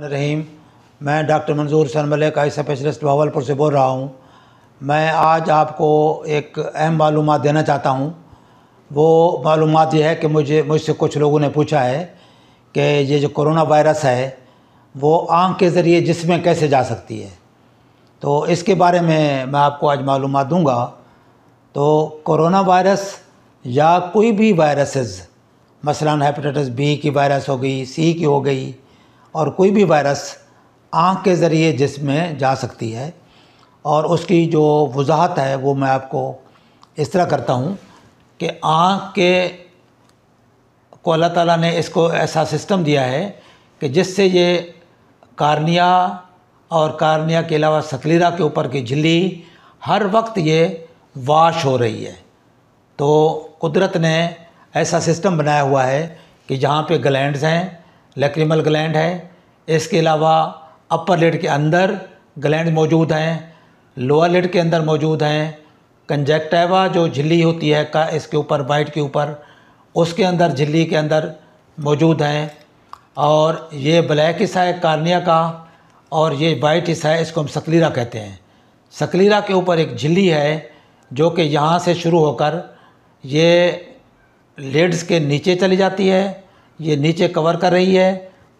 रहीम मैं doctor Manzoor sir Malik eye specialist Bahawalpur से बोल रहा हूँ मैं आज आपको एक अहम मालूम देना चाहता हूँ वो मालूम यह है कि मुझे मुझसे कुछ लोगों ने पूछा है कि ये जो कोरोना वायरस है वो आँख के ज़रिए जिसमें कैसे जा सकती है तो इसके बारे में मैं आपको आज मालूम दूँगा तो कोरोना वायरस या कोई भी वायरसेस मसला हेपेटाइटिस बी की वायरस हो गई सी की हो गई और कोई भी वायरस आँख के ज़रिए जिसमें जा सकती है और उसकी जो वजाहत है वो मैं आपको इस तरह करता हूँ कि आँख के को अल्लाह ताला ने इसको ऐसा सिस्टम दिया है कि जिससे ये कार्निया और कार्निया के अलावा सकलीरा के ऊपर की झिल्ली हर वक्त ये वाश हो रही है तो कुदरत ने ऐसा सिस्टम बनाया हुआ है कि जहाँ पे ग्लैंड्स हैं लेक्रिमल ग्लैंड है इसके अलावा अपर लिड के अंदर ग्लैंड मौजूद हैं लोअर लिड के अंदर मौजूद हैं कंजेक्टिवा जो झिल्ली होती है का इसके ऊपर वाइट के ऊपर उसके अंदर झिल्ली के अंदर मौजूद हैं और ये ब्लैक हिस्सा है कार्निया का और ये वाइट हिस्सा है इसको हम सकलीरा कहते हैं सकलीरा के ऊपर एक झिल्ली है जो कि यहाँ से शुरू होकर ये लेड्स के नीचे चली जाती है ये नीचे कवर कर रही है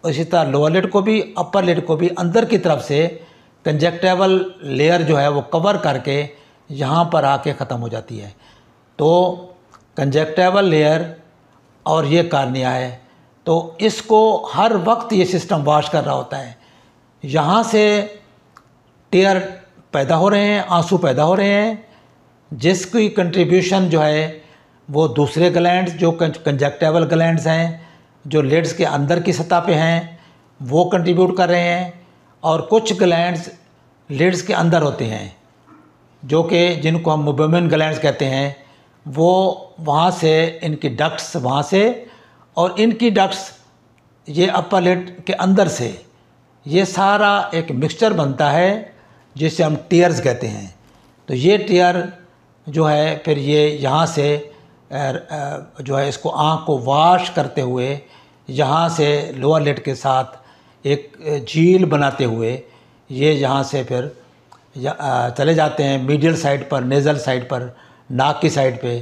और इसी तरह लोअर लिड को भी अपर लिड को भी अंदर की तरफ से कंजेक्टेबल लेयर जो है वो कवर करके यहाँ पर आके ख़त्म हो जाती है तो कंजेक्टेबल लेयर और ये कारनिया है तो इसको हर वक्त ये सिस्टम वॉश कर रहा होता है यहाँ से टेयर पैदा हो रहे हैं आंसू पैदा हो रहे हैं जिसकी कंट्रीब्यूशन जो है वो दूसरे ग्लैंड जो कंजेक्टेबल ग्लैंड हैं जो लेड्स के अंदर की सतह पे हैं वो कंट्रीब्यूट कर रहे हैं और कुछ ग्लैंड्स लेड्स के अंदर होते हैं जो कि जिनको हम मुबमिन ग्लैंड्स कहते हैं वो वहाँ से इनकी डक्ट्स वहाँ से और इनकी डक्ट्स ये अपर लेट के अंदर से ये सारा एक मिक्सचर बनता है जिसे हम टीयर्स कहते हैं तो ये टीयर जो है फिर ये यहाँ से जो है इसको आँख को वाश करते हुए यहाँ से लोअर लेट के साथ एक झील बनाते हुए ये यहाँ से फिर चले जाते हैं मीडियल साइड पर नेज़ल साइड पर नाक की साइड पे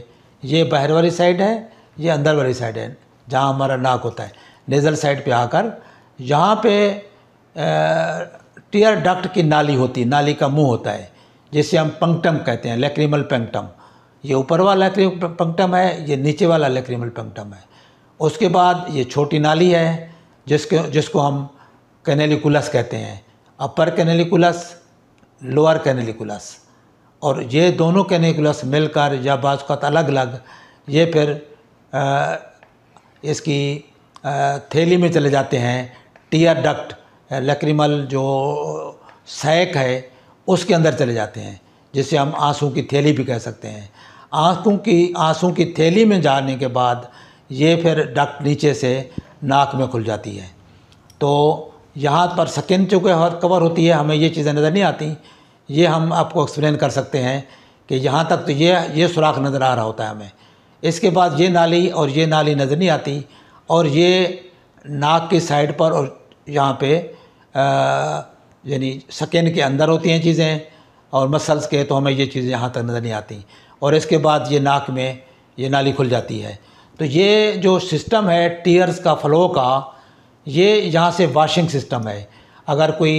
ये बाहर वाली साइड है ये अंदर वाली साइड है जहाँ हमारा नाक होता है नेज़ल साइड पे आकर यहाँ पे टीयर डक्ट की नाली होती है नाली का मुंह होता है जिसे हम पंक्टम कहते हैं लेक्रीमल पंक्टम ये ऊपर वाला लैक्रिमल पंक्टम है ये नीचे वाला लैक्रिमल पंक्टम है उसके बाद ये छोटी नाली है जिसके जिसको हम कैनेलिकुलस कहते हैं अपर कैनेलिकुलस लोअर कैनेलिकुलस और ये दोनों कैनेकुलस मिलकर या बाजत अलग अलग ये फिर आ, इसकी आ, थैली में चले जाते हैं टीयर डक्ट लक्रीमल जो सैक है उसके अंदर चले जाते हैं जिसे हम आंसू की थैली भी कह सकते हैं आंसू की आंसू की थैली में जाने के बाद ये फिर डक नीचे से नाक में खुल जाती है तो यहाँ पर सकिन चूँकि कवर होती है हमें ये चीज़ें नज़र नहीं आती ये हम आपको एक्सप्लेन कर सकते हैं कि यहाँ तक तो ये ये सुराख नज़र आ रहा होता है हमें इसके बाद ये नाली और ये नाली नज़र नहीं आती और ये नाक की साइड पर और यहाँ पे यानी सकेन के अंदर होती हैं चीज़ें और मसल्स के तो हमें ये चीज़ें यहाँ तक नज़र नहीं आती और इसके बाद ये नाक में ये नाली खुल जाती है तो ये जो सिस्टम है टीयर्स का फ्लो का ये यहाँ से वाशिंग सिस्टम है अगर कोई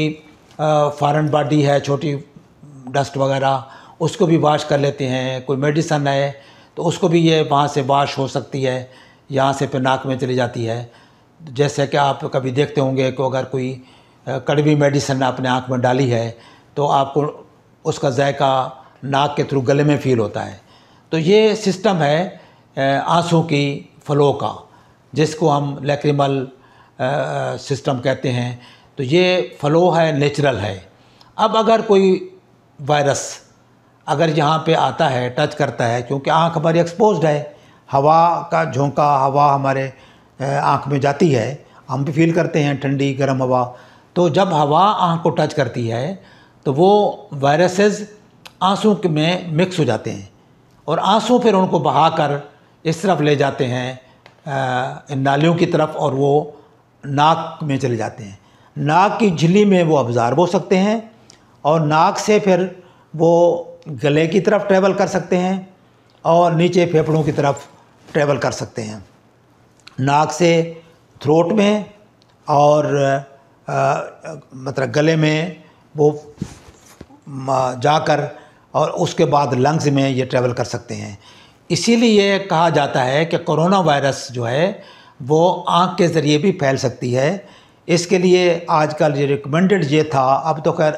फॉरन बॉडी है छोटी डस्ट वगैरह उसको भी वाश कर लेते हैं कोई मेडिसन है तो उसको भी ये वहाँ से वाश हो सकती है यहाँ से फिर नाक में चली जाती है जैसे कि आप कभी देखते होंगे कि अगर कोई कड़वी मेडिसन आपने आँख में डाली है तो आपको उसका जायका नाक के थ्रू गले में फील होता है तो ये सिस्टम है आंसू की फ्लो का जिसको हम लैक्रिमल सिस्टम कहते हैं तो ये फ्लो है नेचुरल है अब अगर कोई वायरस अगर यहाँ पे आता है टच करता है क्योंकि आँख हमारी एक्सपोज्ड है हवा का झोंका हवा हमारे आँख में जाती है हम भी फील करते हैं ठंडी गर्म हवा तो जब हवा आँख को टच करती है तो वो वायरसेस आंसू में मिक्स हो जाते हैं और आंसू फिर उनको बहाकर इस तरफ ले जाते हैं नालियों की तरफ और वो नाक में चले जाते हैं नाक की झिल्ली में वो अब्ज़ार्ब हो सकते हैं और नाक से फिर वो गले की तरफ ट्रैवल कर सकते हैं और नीचे फेफड़ों की तरफ ट्रैवल कर सकते हैं नाक से थ्रोट में और आ, मतलब गले में वो जाकर और उसके बाद लंग्स में ये ट्रैवल कर सकते हैं इसीलिए कहा जाता है कि कोरोना वायरस जो है वो आँख के ज़रिए भी फैल सकती है इसके लिए आजकल ये रिकमेंडेड ये था अब तो खैर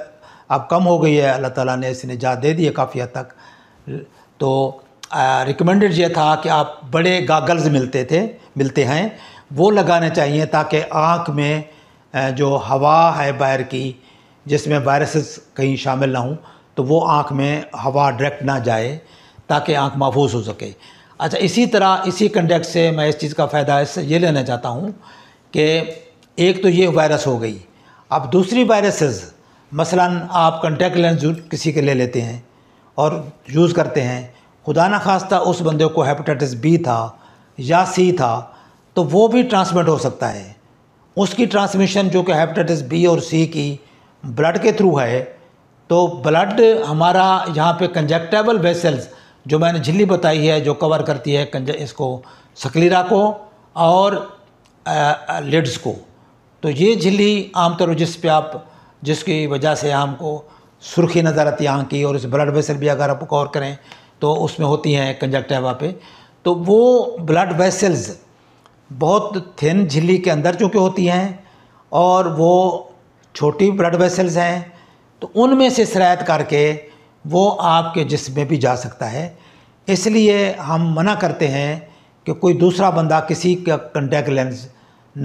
अब कम हो गई है अल्लाह ताला ने इसने निजात दे दी है काफ़ी हद तक तो रिकमेंडेड ये था कि आप बड़े गागल्स मिलते थे मिलते हैं वो लगाने चाहिए ताकि आँख में जो हवा है बाहर की जिसमें वायरसेस कहीं शामिल ना हों तो वो आँख में हवा डायरेक्ट ना जाए ताकि आँख महफूज हो सके अच्छा इसी तरह इसी कंडक्ट से मैं इस चीज़ का फ़ायदा इससे ये लेना चाहता हूँ कि एक तो ये वायरस हो गई अब दूसरी वायरसेस मसलन आप कंटेक्ट लेंस किसी के ले लेते हैं और यूज़ करते हैं खुदा न खास्ता उस बंदे को हेपेटाइटिस बी था या सी था तो वो भी ट्रांसमिट हो सकता है उसकी ट्रांसमिशन जो कि हेपेटाइटिस बी और सी की ब्लड के थ्रू है तो ब्लड हमारा यहाँ पे कंजेक्टेबल वेसल्स जो मैंने झिल्ली बताई है जो कवर करती है कंज इसको सकलीरा को और लिड्स को तो ये झिल्ली आमतौर जिस पे आप जिसकी वजह से हमको सुर्खी नज़र आती है आँख की और इस ब्लड वेसल भी अगर आप गौर करें तो उसमें होती हैं कंजक्टिवा पे तो वो ब्लड वेसल्स बहुत थिन झिल्ली के अंदर चूँकि होती हैं और वो छोटी ब्लड वेसल्स हैं तो उनमें से शरात करके वो आपके जिसम में भी जा सकता है इसलिए हम मना करते हैं कि कोई दूसरा बंदा किसी का कंटैक्ट लेंस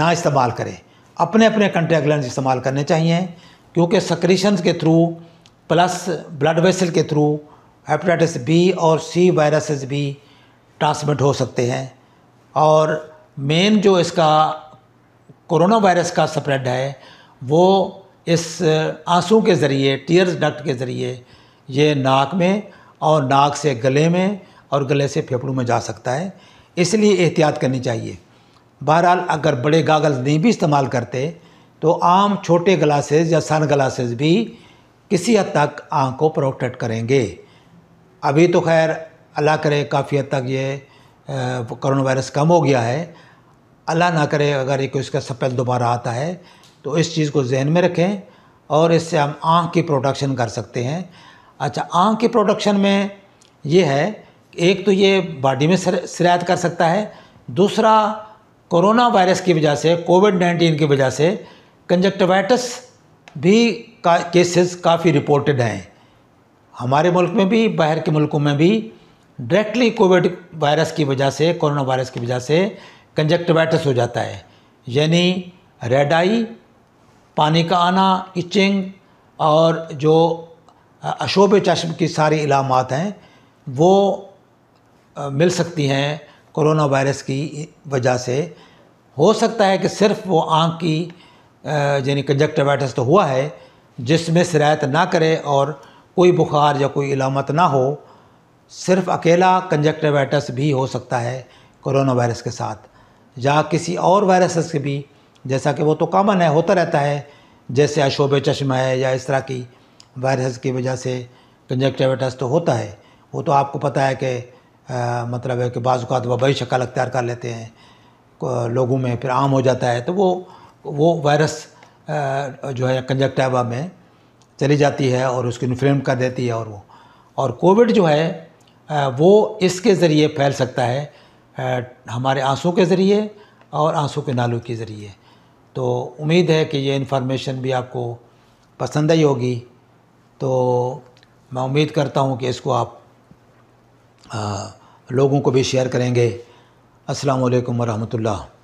ना इस्तेमाल करे अपने अपने कंटैक्ट लेंस इस्तेमाल करने चाहिए क्योंकि सक्रीशन के थ्रू प्लस ब्लड वेसल के थ्रू हेपेटाइटिस बी और सी वायरसेस भी ट्रांसमिट हो सकते हैं और मेन जो इसका कोरोना वायरस का स्प्रेड है वो इस आंसू के ज़रिए टीयर्स डक्ट के ज़रिए ये नाक में और नाक से गले में और गले से फेफड़ों में जा सकता है इसलिए एहतियात करनी चाहिए बहरहाल अगर बड़े गागल्स नहीं भी इस्तेमाल करते तो आम छोटे ग्लासेस या सन ग्लासेस भी किसी हद तक आँख को प्रोटेक्ट करेंगे अभी तो खैर अल्लाह करे काफ़ी हद तक ये कोरोना वायरस कम हो गया है अल्लाह ना करे अगर ये कोई इसका सपेल दोबारा आता है तो इस चीज़ को जहन में रखें और इससे हम आँख की प्रोडक्शन कर सकते हैं अच्छा आँख की प्रोडक्शन में ये है एक तो ये बॉडी में शिरायत कर सकता है दूसरा कोरोना वायरस की वजह से कोविड नाइन्टीन की वजह से कंजक्टिवाइटस भी का केसेस काफ़ी रिपोर्टेड हैं हमारे मुल्क में भी बाहर के मुल्कों में भी डायरेक्टली कोविड वायरस की वजह से कोरोना वायरस की वजह से कंजक्टिवाइटस हो जाता है यानी रेड आई पानी का आना इचिंग और जो अशोब चश्म की सारी इलामत हैं वो मिल सकती हैं कोरोना वायरस की वजह से हो सकता है कि सिर्फ वो आँख की यानी कंजक्टिवाइटिस तो हुआ है जिसमें शरायत ना करे और कोई बुखार या कोई इलामत ना हो सिर्फ अकेला कंजक्टिवाइटिस भी हो सकता है कोरोना वायरस के साथ या किसी और वायरसेस के भी जैसा कि वो तो कॉमन है होता रहता है जैसे अशोभ चश्मा है या इस तरह की वायरस की वजह से कंजक्टिवटस तो होता है वो तो आपको पता है कि मतलब है कि बाज़ात वबाई शक्ल अख्तियार कर लेते हैं लोगों में फिर आम हो जाता है तो वो वो वायरस जो है कंजक्टिवा में चली जाती है और उसको इन्फ्लेम कर देती है और वो और कोविड जो है वो इसके ज़रिए फैल सकता है हमारे आंसू के ज़रिए और आंसू के नालों के ज़रिए तो उम्मीद है कि ये इन्फॉर्मेशन भी आपको पसंद आई होगी तो मैं उम्मीद करता हूँ कि इसको आप आ, लोगों को भी शेयर करेंगे अस्सलाम वालेकुम वरहमतुल्लाह